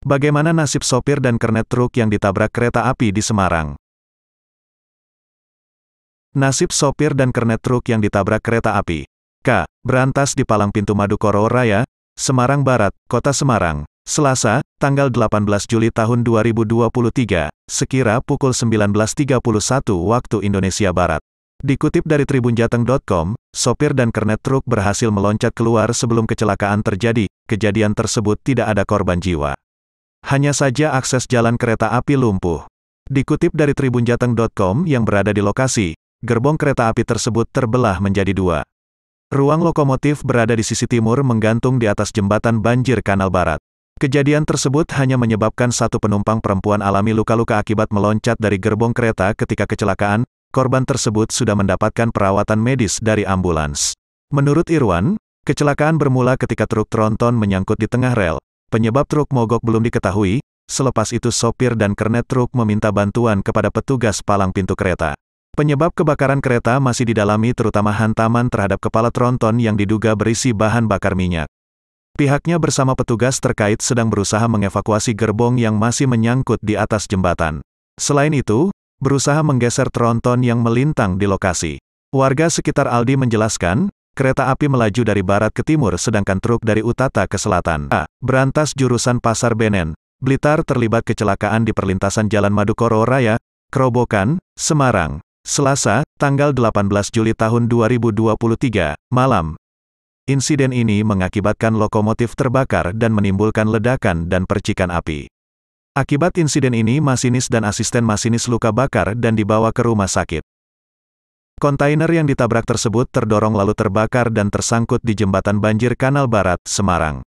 Bagaimana nasib sopir dan kernet truk yang ditabrak kereta api di Semarang? Nasib sopir dan kernet truk yang ditabrak kereta api. K. Berantas di Palang Pintu Madukoro Raya, Semarang Barat, Kota Semarang. Selasa, tanggal 18 Juli tahun 2023, sekira pukul 19.31 waktu Indonesia Barat. Dikutip dari tribunjateng.com, sopir dan kernet truk berhasil meloncat keluar sebelum kecelakaan terjadi, kejadian tersebut tidak ada korban jiwa. Hanya saja akses jalan kereta api lumpuh. Dikutip dari tribunjateng.com yang berada di lokasi, gerbong kereta api tersebut terbelah menjadi dua. Ruang lokomotif berada di sisi timur menggantung di atas jembatan banjir kanal barat. Kejadian tersebut hanya menyebabkan satu penumpang perempuan alami luka-luka akibat meloncat dari gerbong kereta ketika kecelakaan, korban tersebut sudah mendapatkan perawatan medis dari ambulans. Menurut Irwan, kecelakaan bermula ketika truk tronton menyangkut di tengah rel, Penyebab truk mogok belum diketahui, selepas itu sopir dan kernet truk meminta bantuan kepada petugas palang pintu kereta. Penyebab kebakaran kereta masih didalami terutama hantaman terhadap kepala tronton yang diduga berisi bahan bakar minyak. Pihaknya bersama petugas terkait sedang berusaha mengevakuasi gerbong yang masih menyangkut di atas jembatan. Selain itu, berusaha menggeser tronton yang melintang di lokasi. Warga sekitar Aldi menjelaskan, Kereta api melaju dari barat ke timur sedangkan truk dari Utata ke selatan. A. Berantas jurusan Pasar Benen. Blitar terlibat kecelakaan di perlintasan Jalan Madukoro Raya, Kerobokan, Semarang. Selasa, tanggal 18 Juli tahun 2023, malam. Insiden ini mengakibatkan lokomotif terbakar dan menimbulkan ledakan dan percikan api. Akibat insiden ini masinis dan asisten masinis luka bakar dan dibawa ke rumah sakit. Kontainer yang ditabrak tersebut terdorong lalu terbakar dan tersangkut di jembatan banjir Kanal Barat, Semarang.